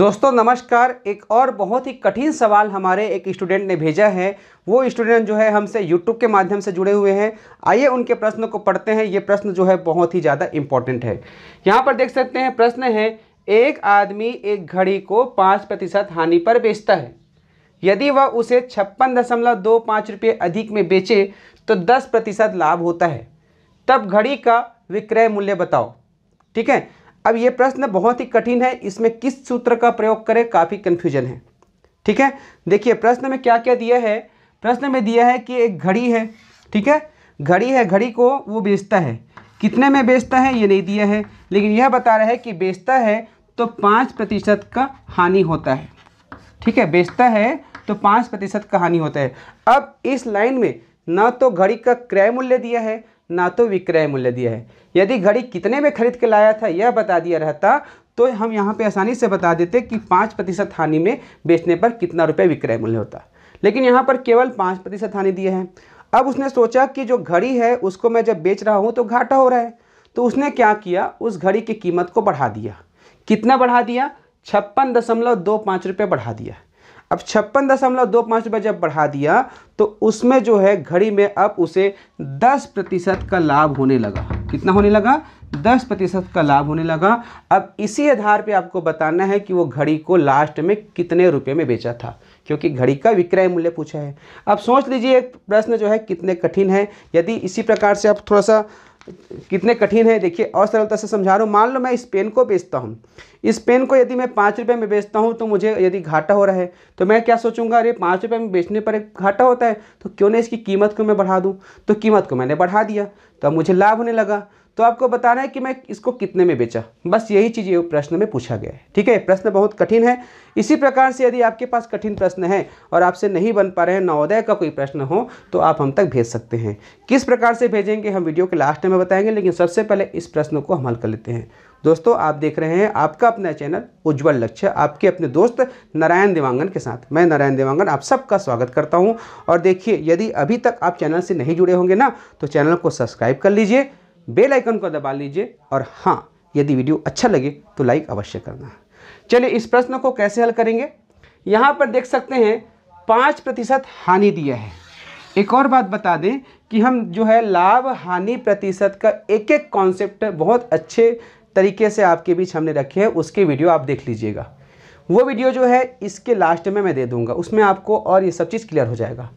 दोस्तों नमस्कार एक और बहुत ही कठिन सवाल हमारे एक स्टूडेंट ने भेजा है वो स्टूडेंट जो है हमसे यूट्यूब के माध्यम से जुड़े हुए हैं आइए उनके प्रश्न को पढ़ते हैं ये प्रश्न जो है बहुत ही ज़्यादा इम्पॉर्टेंट है यहाँ पर देख सकते हैं प्रश्न है एक आदमी एक घड़ी को पाँच प्रतिशत हानि पर बेचता है यदि वह उसे छप्पन दशमलव दो पाँच रुपये अधिक में बेचे तो दस प्रतिशत लाभ होता है तब घड़ी का विक्रय मूल्य बताओ ठीक है अब ये प्रश्न बहुत ही कठिन है इसमें किस सूत्र का प्रयोग करें काफ़ी कन्फ्यूजन है ठीक है देखिए प्रश्न में क्या क्या दिया है प्रश्न में दिया है कि एक घड़ी है ठीक है घड़ी है घड़ी को वो बेचता है कितने में बेचता है ये नहीं दिया है लेकिन यह बता रहा है कि बेचता है तो पाँच प्रतिशत का हानि होता है ठीक है बेचता है तो पाँच प्रतिशत का हानि होता है अब इस लाइन में ना तो घड़ी का क्रय मूल्य दिया है ना तो विक्रय मूल्य दिया है यदि घड़ी कितने में खरीद के लाया था यह बता दिया रहता तो हम यहाँ पे आसानी से बता देते कि पाँच प्रतिशत हानि में बेचने पर कितना रुपये विक्रय मूल्य होता लेकिन यहाँ पर केवल पाँच प्रतिशत हानि दिया है अब उसने सोचा कि जो घड़ी है उसको मैं जब बेच रहा हूँ तो घाटा हो रहा है तो उसने क्या किया उस घड़ी की कीमत को बढ़ा दिया कितना बढ़ा दिया छप्पन दशमलव दो पाँच रुपये बढ़ा दिया अब छप्पन दशमलव दो पाँच रुपये जब बढ़ा दिया तो उसमें जो है घड़ी में अब उसे दस प्रतिशत का लाभ होने लगा कितना होने लगा दस प्रतिशत का लाभ होने लगा अब इसी आधार पे आपको बताना है कि वो घड़ी को लास्ट में कितने रुपए में बेचा था क्योंकि घड़ी का विक्रय मूल्य पूछा है अब सोच लीजिए एक प्रश्न जो है कितने कठिन है यदि इसी प्रकार से आप थोड़ा सा कितने कठिन है देखिए और सरलता से समझा रहा हूँ मान लो मैं इस पेन को बेचता हूँ इस पेन को यदि मैं पाँच रुपये में बेचता हूँ तो मुझे यदि घाटा हो रहा है तो मैं क्या सोचूंगा अरे पाँच रुपये में बेचने पर एक घाटा होता है तो क्यों ना इसकी कीमत को मैं बढ़ा दूँ तो कीमत को मैंने बढ़ा दिया तब तो मुझे लाभ होने लगा तो आपको बताना है कि मैं इसको कितने में बेचा बस यही चीज़ ये प्रश्न में पूछा गया है ठीक है प्रश्न बहुत कठिन है इसी प्रकार से यदि आपके पास कठिन प्रश्न है और आपसे नहीं बन पा रहे हैं नवोदय का कोई प्रश्न हो तो आप हम तक भेज सकते हैं किस प्रकार से भेजेंगे हम वीडियो के लास्ट में बताएंगे लेकिन सबसे पहले इस प्रश्न को हम हल कर लेते हैं दोस्तों आप देख रहे हैं आपका अपना चैनल उज्जवल लक्ष्य आपके अपने दोस्त नारायण देवांगन के साथ मैं नारायण देवांगन आप सबका स्वागत करता हूं और देखिए यदि अभी तक आप चैनल से नहीं जुड़े होंगे ना तो चैनल को सब्सक्राइब कर लीजिए बेल आइकन को दबा लीजिए और हाँ यदि वीडियो अच्छा लगे तो लाइक अवश्य करना चलिए इस प्रश्न को कैसे हल करेंगे यहाँ पर देख सकते हैं पाँच प्रतिशत हानि दिया है एक और बात बता दें कि हम जो है लाभ हानि प्रतिशत का एक एक कॉन्सेप्ट बहुत अच्छे तरीके से आपके बीच हमने रखे हैं उसके वीडियो आप देख लीजिएगा वो वीडियो जो है इसके लास्ट में मैं दे दूंगा उसमें आपको और ये सब चीज़ क्लियर हो जाएगा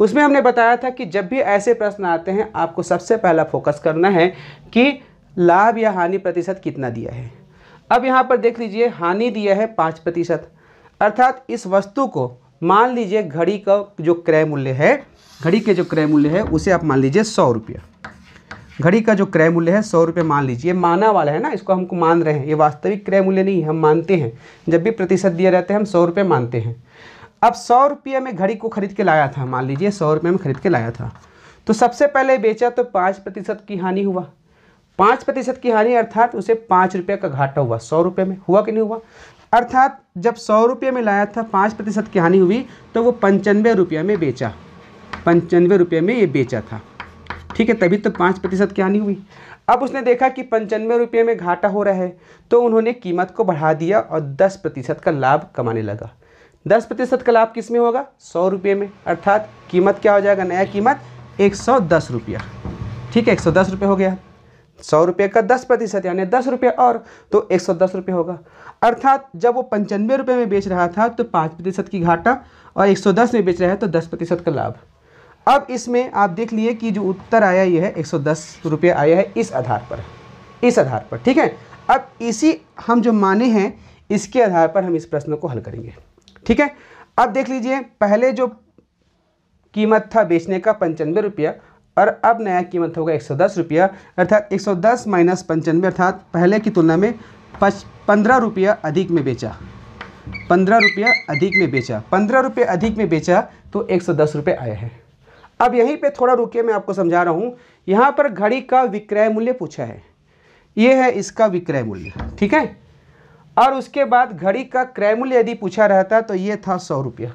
उसमें हमने बताया था कि जब भी ऐसे प्रश्न आते हैं आपको सबसे पहला फोकस करना है कि लाभ या हानि प्रतिशत कितना दिया है अब यहाँ पर देख लीजिए हानि दिया है पाँच प्रतिशत अर्थात इस वस्तु को मान लीजिए घड़ी का जो क्रय मूल्य है घड़ी के जो क्रय मूल्य है उसे आप मान लीजिए सौ रुपये घड़ी का जो क्रय मूल्य है सौ रुपये मान लीजिए माना वाला है ना इसको हमको मान रहे हैं ये वास्तविक क्रय मूल्य नहीं हम मानते हैं जब भी प्रतिशत दिए रहते हैं हम सौ रुपये मानते हैं अब सौ रुपये में घड़ी को खरीद के लाया था मान लीजिए सौ रुपये में खरीद के लाया था तो सबसे पहले बेचा तो पाँच प्रतिशत की हानि हुआ पाँच प्रतिशत की हानि अर्थात उसे पाँच रुपये का घाटा हुआ सौ रुपये में हुआ कि नहीं हुआ अर्थात जब सौ रुपये में लाया था पाँच प्रतिशत की हानि हुई तो वो पंचानवे रुपये में बेचा पंचानवे रुपये में ये बेचा था ठीक है तभी तो पाँच प्रतिशत की हानि हुई अब उसने देखा कि पंचानवे रुपये में घाटा हो रहा है तो उन्होंने कीमत को बढ़ा दिया और दस प्रतिशत का लाभ कमाने लगा दस प्रतिशत का लाभ किस में होगा सौ रुपये में अर्थात कीमत क्या हो जाएगा नया कीमत एक सौ दस रुपया ठीक है एक सौ दस रुपये हो गया सौ रुपये का दस प्रतिशत यानी दस रुपये और तो एक सौ दस रुपये होगा अर्थात जब वो पंचानवे रुपये में बेच रहा था तो पाँच प्रतिशत की घाटा और एक सौ दस में बेच रहा है तो दस प्रतिशत का लाभ अब इसमें आप देख लिए कि जो उत्तर आया ये है एक सौ दस रुपये आया है इस आधार पर इस आधार पर ठीक है अब इसी हम जो माने हैं इसके आधार पर हम इस प्रश्न को हल करेंगे ठीक है अब देख लीजिए पहले जो कीमत था बेचने का पंचानवे रुपया और अब नया कीमत होगा एक सौ दस रुपया अर्थात एक सौ दस माइनस पंचानवे अर्थात पहले की तुलना में पच पंद्रह रुपया अधिक में बेचा पंद्रह रुपया अधिक में बेचा पंद्रह रुपये अधिक में बेचा तो एक सौ दस रुपये आए हैं अब यहीं पे थोड़ा रुकिए मैं आपको समझा रहा हूँ यहाँ पर घड़ी का विक्रय मूल्य पूछा है ये है इसका विक्रय मूल्य ठीक है और उसके बाद घड़ी का क्रय मूल्य यदि पूछा रहता तो ये था सौ रुपया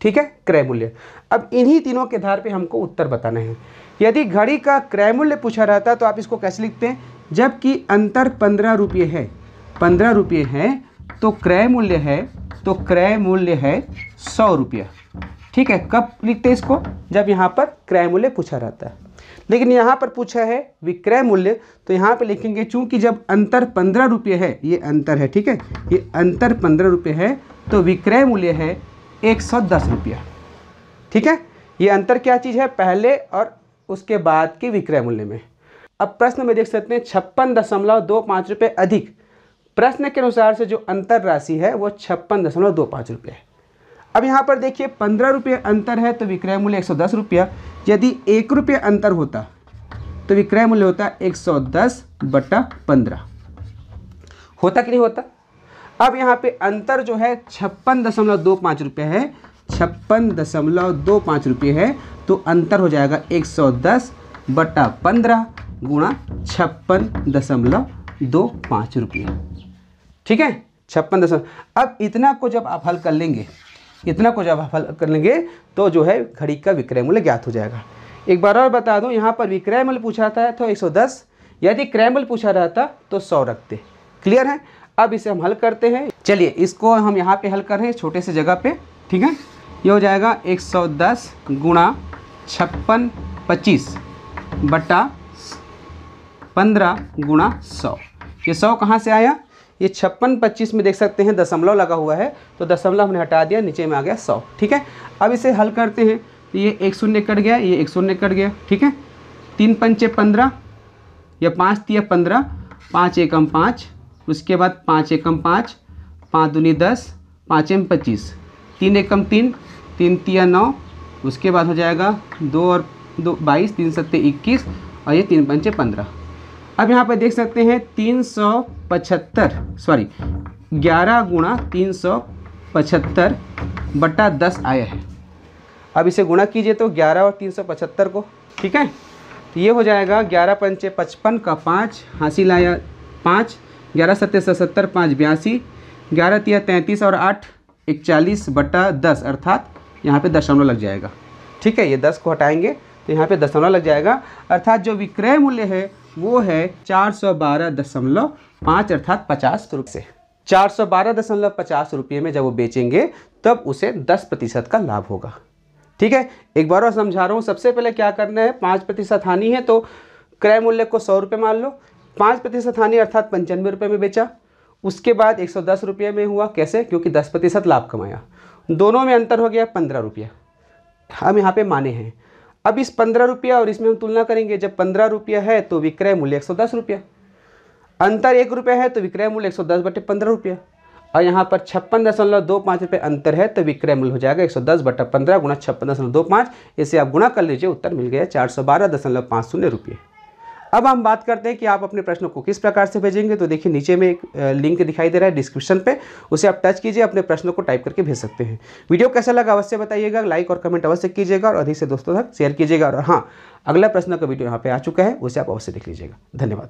ठीक है क्रय मूल्य अब इन्हीं तीनों के आधार पे हमको उत्तर बताना है यदि घड़ी का क्रय मूल्य पूछा रहता तो आप इसको कैसे लिखते हैं जबकि अंतर पंद्रह रुपये है पंद्रह रुपये है तो क्रय मूल्य है तो क्रय मूल्य है सौ रुपया ठीक है कब लिखते हैं इसको जब यहाँ पर क्रय मूल्य पूछा रहता है लेकिन यहाँ पर पूछा है विक्रय मूल्य तो यहाँ पर लिखेंगे चूंकि जब अंतर पंद्रह रुपये है ये अंतर है ठीक है ये अंतर पंद्रह रुपये है तो विक्रय मूल्य है एक सौ दस रुपया ठीक है ये अंतर क्या चीज़ है पहले और उसके बाद के विक्रय मूल्य में अब प्रश्न में देख सकते हैं छप्पन दशमलव दो पाँच रुपये अधिक प्रश्न के अनुसार से जो अंतर राशि है वो छप्पन दशमलव दो पाँच रुपये है अब यहाँ पर देखिए पंद्रह रुपये अंतर है तो विक्रय मूल्य एक सौ दस रुपया यदि एक रुपये अंतर होता तो विक्रय मूल्य होता एक सौ दस बटा पंद्रह होता कि नहीं होता अब यहाँ पे अंतर जो है छप्पन दशमलव दो पाँच रुपये है छप्पन दशमलव दो पाँच रुपये है तो अंतर हो जाएगा एक सौ दस बटा पंद्रह गुणा छप्पन दशमलव दो पाँच रुपये ठीक है छप्पन दशमलव अब इतना को जब आप हल कर लेंगे इतना को जब हल कर लेंगे तो जो है घड़ी का विक्रय मूल्य ज्ञात हो जाएगा एक बार और बता दूं यहाँ पर विक्रय मूल्य पूछा था तो 110 यदि क्रय मूल्य पूछा रहता तो 100 रखते क्लियर है अब इसे हम हल करते हैं चलिए इसको हम यहाँ पे हल कर रहे हैं छोटे से जगह पे ठीक है ये हो जाएगा 110 सौ दस गुणा छप्पन पच्चीस बटा पंद्रह गुणा सौ ये सौ कहाँ से आया ये छप्पन पच्चीस में देख सकते हैं दशमलव लगा हुआ है तो दशमलव हमने हटा दिया नीचे में आ गया सौ ठीक है अब इसे हल करते हैं तो ये एक शून्य कट गया ये एक शून्य कट गया ठीक है तीन पंचे पंद्रह या पाँच तिया पंद्रह पाँच एकम पाँच उसके बाद पाँच एकम पाँच पाँच दूनी दस पाँच एम पच्चीस तीन एकम तीन तीन तिया नौ उसके बाद हो जाएगा दो और दो बाईस तीन सत्ते इक्कीस और ये तीन पंचे पंद्रह अब यहाँ पर देख सकते हैं तीन सौ पचहत्तर सॉरी ग्यारह गुणा तीन सौ पचहत्तर बटा दस आया है अब इसे गुणा कीजिए तो ग्यारह और तीन सौ पचहत्तर को ठीक है तो ये हो जाएगा ग्यारह पंचे पचपन का पाँच हासिल आया पाँच ग्यारह सत्तर सतहत्तर पाँच बयासी ग्यारह तिया तैंतीस और आठ इकचालीस बटा दस अर्थात यहाँ पे दशमलव लग जाएगा ठीक है ये दस को हटाएंगे तो यहाँ पे दशमलव लग जाएगा अर्थात जो विक्रय मूल्य है वो है चार सौ बारह दशमलव पाँच अर्थात पचास रुपये से चार सौ बारह दशमलव पचास रुपये में जब वो बेचेंगे तब उसे दस प्रतिशत का लाभ होगा ठीक है एक बार और समझा रहा हूँ सबसे पहले क्या करना है पाँच प्रतिशत हानि है तो क्रय मूल्य को सौ रुपये मान लो पाँच प्रतिशत हानि अर्थात पंचानवे रुपये में बेचा उसके बाद एक सौ दस रुपये में हुआ कैसे क्योंकि दस प्रतिशत लाभ कमाया दोनों में अंतर हो गया पंद्रह रुपये हम यहाँ पे माने हैं अब इस पंद्रह रुपया और इसमें हम तुलना करेंगे जब पंद्रह रुपया है तो विक्रय मूल्य एक सौ दस रुपया अंतर एक रुपया है तो विक्रय मूल्य एक सौ दस बटे पंद्रह रुपया और यहाँ पर छप्पन दशमलव दो पाँच रुपये अंतर है तो विक्रय मूल्य हो जाएगा एक सौ दस बटा पंद्रह गुणा छप्पन दशमलव दो पाँच इसे आप गुणा कर लीजिए उत्तर मिल गया चार सौ बारह दशमलव पाँच शून्य रुपये अब हम बात करते हैं कि आप अपने प्रश्नों को किस प्रकार से भेजेंगे तो देखिए नीचे में एक लिंक दिखाई दे रहा है डिस्क्रिप्शन पे उसे आप टच कीजिए अपने प्रश्नों को टाइप करके भेज सकते हैं वीडियो कैसा लगा अवश्य बताइएगा लाइक और कमेंट अवश्य कीजिएगा और अधिक से दोस्तों तक शेयर कीजिएगा और हाँ अगला प्रश्न का वीडियो यहाँ पर आ चुका है उसे आप अवश्य देख लीजिएगा धन्यवाद